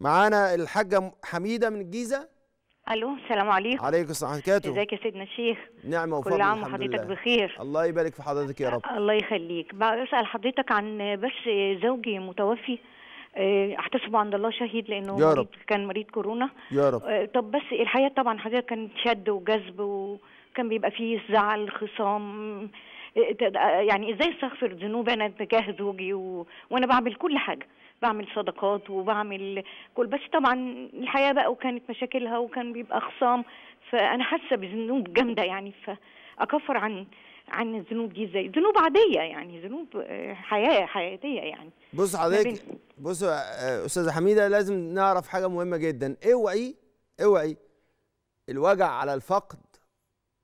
معانا الحاجة حميدة من الجيزة الو السلام عليكم عليكم السلام وبركاته ازيك يا سيدنا الشيخ نعمه وفضل كل عام وحضرتك بخير الله يبارك في حضرتك يا رب الله يخليك بسال حضرتك عن بس زوجي متوفي آه، احتسبه عند الله شهيد لانه يا رب. مريض كان مريض كورونا يا رب آه، طب بس الحياه طبعا حضرتك كانت شد وجذب وكان بيبقى فيه زعل خصام آه، يعني ازاي استغفر ذنوبي انا تجاه زوجي و... وانا بعمل كل حاجه بعمل صدقات وبعمل كل بس طبعا الحياه بقى وكانت مشاكلها وكان بيبقى خصام فانا حاسه بذنوب جامده يعني فاكفر عن عن الذنوب دي ازاي ذنوب عاديه يعني ذنوب آه، حياه حياتيه يعني بص حضرتك بص آه، استاذه حميده لازم نعرف حاجه مهمه جدا اوعي اوعي الوجع على الفقد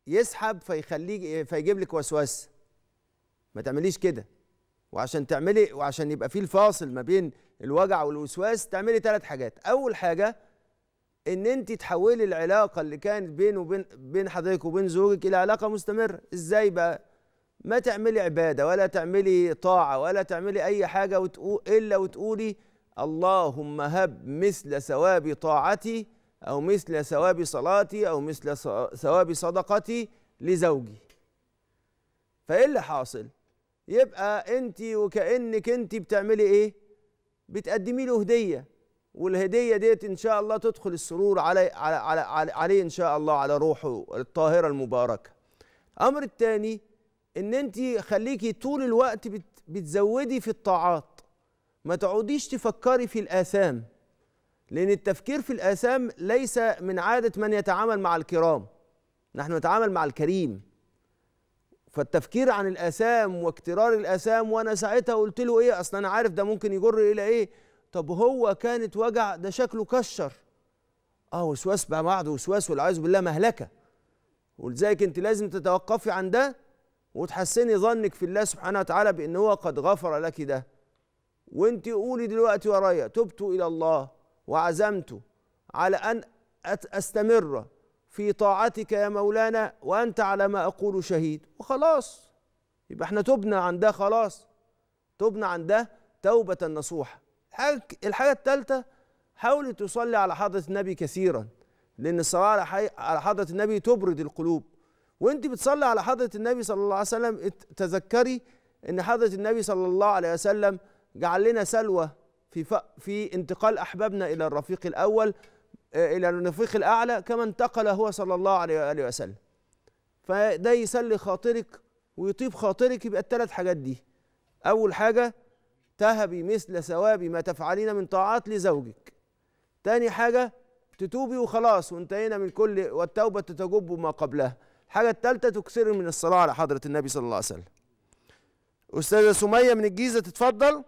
يسحب فيخليك فيجيب لك وسواس ما تعمليش كده وعشان تعملي وعشان يبقى في الفاصل ما بين الوجع والوسواس تعملي ثلاث حاجات اول حاجه ان انت تحولي العلاقه اللي كانت بينه وبين بين حضرتك وبين زوجك الى علاقه مستمره ازاي بقى ما تعملي عباده ولا تعملي طاعه ولا تعملي اي حاجه وتقول الا وتقولي اللهم هب مثل ثواب طاعتي او مثل ثواب صلاتي او مثل ثواب صدقتي لزوجي فايه اللي حاصل يبقى انت وكانك انت بتعملي ايه بتقدمي له هديه والهديه ديت ان شاء الله تدخل السرور علي على على عليه علي ان شاء الله على روحه الطاهره المباركه الامر الثاني ان انت خليكي طول الوقت بت بتزودي في الطاعات ما تقعديش تفكري في الاثام لان التفكير في الاثام ليس من عاده من يتعامل مع الكرام نحن نتعامل مع الكريم فالتفكير عن الآثام واكترار الآثام وأنا ساعتها قلت له إيه أصل أنا عارف ده ممكن يجر إلى إيه طب هو كانت وجع ده شكله كشر اه وسواس بقى بعض وسواس والعياذ بالله مهلكه ولذلك انت لازم تتوقفي عن ده وتحسني ظنك في الله سبحانه وتعالى بان هو قد غفر لك ده وانت قولي دلوقتي ورايا تبت الى الله وعزمت على ان استمر في طاعتك يا مولانا وأنت على ما أقول شهيد وخلاص يبقى احنا تبنا عن ده خلاص تبنا عن ده توبة نصوحة الحاجة الثالثة حاول تصلي على حضرة النبي كثيرا لأن الصلاة على حضرة النبي تبرد القلوب وانت بتصلي على حضرة النبي صلى الله عليه وسلم تذكري ان حضرة النبي صلى الله عليه وسلم جعل لنا سلوى في في انتقال احبابنا الى الرفيق الاول إلى النفيق الأعلى كما انتقل هو صلى الله عليه وآله وسلم فده يسلي خاطرك ويطيب خاطرك يبقى الثلاث حاجات دي أول حاجة تهبي مثل ثواب ما تفعلين من طاعات لزوجك تاني حاجة تتوبي وخلاص وانتهينا من كل والتوبة تتجب ما قبلها الحاجة الثالثة تكسري من الصلاة على حضرة النبي صلى الله عليه وسلم أستاذة سمية من الجيزة تتفضل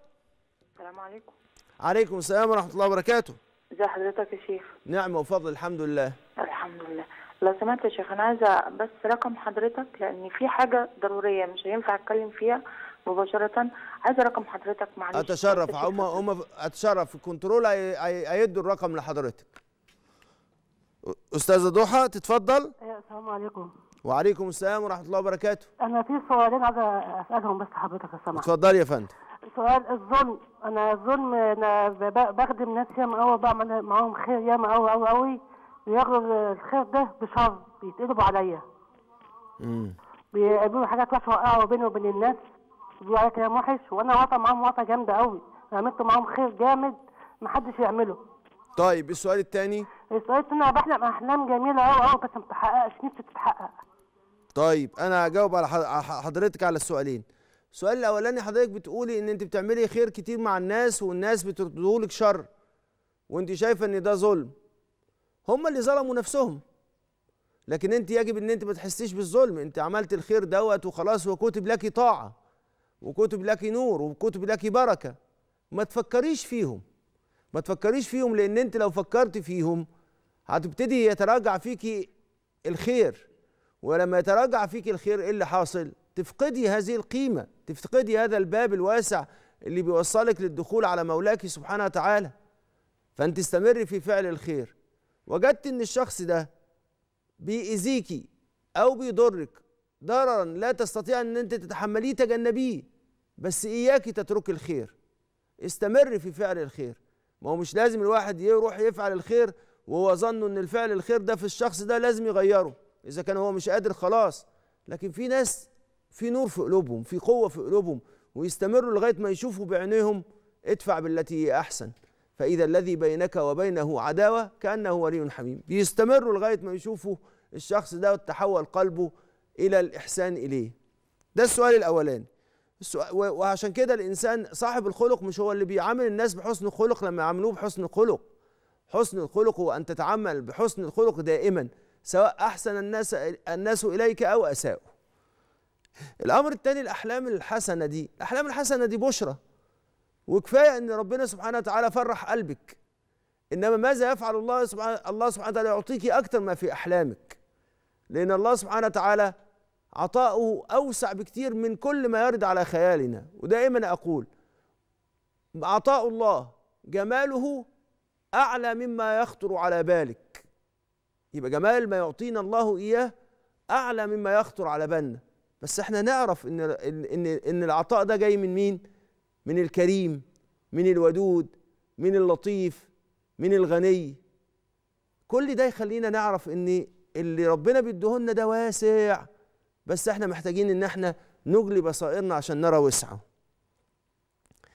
السلام عليكم عليكم السلام ورحمة الله وبركاته ازي حضرتك يا شيخ نعم وفضل الحمد لله الحمد لله لو سمحت يا شيخ انا عايزه بس رقم حضرتك لان في حاجه ضروريه مش هينفع اتكلم فيها مباشره عايزه رقم حضرتك معلش اتشرف هم هم اتشرف الكنترول هيدوا الرقم لحضرتك استاذه ضحى تتفضل أيوة، السلام عليكم وعليكم السلام ورحمه الله وبركاته انا في سؤالين عايزه اسالهم بس حضرتك لو سمحت اتفضلي يا فندم سؤال الظلم انا الظلم انا بخدم ناس ياما قوي بعمل معاهم خير ياما قوي قوي قوي بياخدوا الخير ده بشر بيتقلبوا عليا امم بيعملوا حاجات وحشه وقعوا بيني وبين الناس بيقولوا عليا كلام وحش وانا واقفه معاهم واقفه جامده قوي عملت معاهم خير جامد محدش يعمله طيب السؤال الثاني السؤال الثاني انا بحلم احلام جميله قوي قوي بس ما بتتحققش نفسي تتحقق طيب انا هجاوب على حضرتك على السؤالين السؤال الاولاني حضرتك بتقولي ان انت بتعملي خير كتير مع الناس والناس بتردهولك شر وانت شايفه ان ده ظلم هم اللي ظلموا نفسهم لكن انت يجب ان انت ما تحسيش بالظلم انت عملت الخير دوت وخلاص وكتب لك طاعه وكتب لك نور وكتب لك بركه ما تفكريش فيهم ما تفكريش فيهم لان انت لو فكرت فيهم هتبتدي يتراجع فيكي الخير ولما يتراجع فيكي الخير ايه اللي حاصل تفقدي هذه القيمة تفقدي هذا الباب الواسع اللي بيوصلك للدخول على مولاك سبحانه وتعالى فأنت استمري في فعل الخير وجدت إن الشخص ده بيأذيكي أو بيضرك ضررا لا تستطيع إن أنت تتحمليه تجنبيه بس إياكي تتركي الخير استمر في فعل الخير ما هو مش لازم الواحد يروح يفعل الخير وهو ظنه ان الفعل الخير ده في الشخص ده لازم يغيره اذا كان هو مش قادر خلاص لكن في ناس في نور في قلوبهم في قوة في قلوبهم ويستمروا لغاية ما يشوفوا بعينيهم ادفع بالتي هي أحسن فإذا الذي بينك وبينه عداوة كأنه ولي حميم بيستمروا لغاية ما يشوفوا الشخص ده وتحول قلبه إلى الإحسان إليه ده السؤال الأولاني وعشان كده الإنسان صاحب الخلق مش هو اللي بيعامل الناس بحسن الخلق لما يعاملوه بحسن الخلق حسن الخلق هو أن تتعامل بحسن الخلق دائما سواء أحسن الناس الناس إليك أو أساءوا الامر الثاني الاحلام الحسنه دي الاحلام الحسنه دي بشرى وكفايه ان ربنا سبحانه وتعالى فرح قلبك انما ماذا يفعل الله سبحانه الله سبحانه وتعالى يعطيك اكثر ما في احلامك لان الله سبحانه وتعالى عطاؤه اوسع بكثير من كل ما يرد على خيالنا ودائما اقول عطاء الله جماله اعلى مما يخطر على بالك يبقى جمال ما يعطينا الله اياه اعلى مما يخطر على بالنا بس احنا نعرف ان ان ان العطاء ده جاي من مين؟ من الكريم من الودود من اللطيف من الغني كل ده يخلينا نعرف ان اللي ربنا بيديهولنا ده واسع بس احنا محتاجين ان احنا نجلي بصائرنا عشان نرى وسعه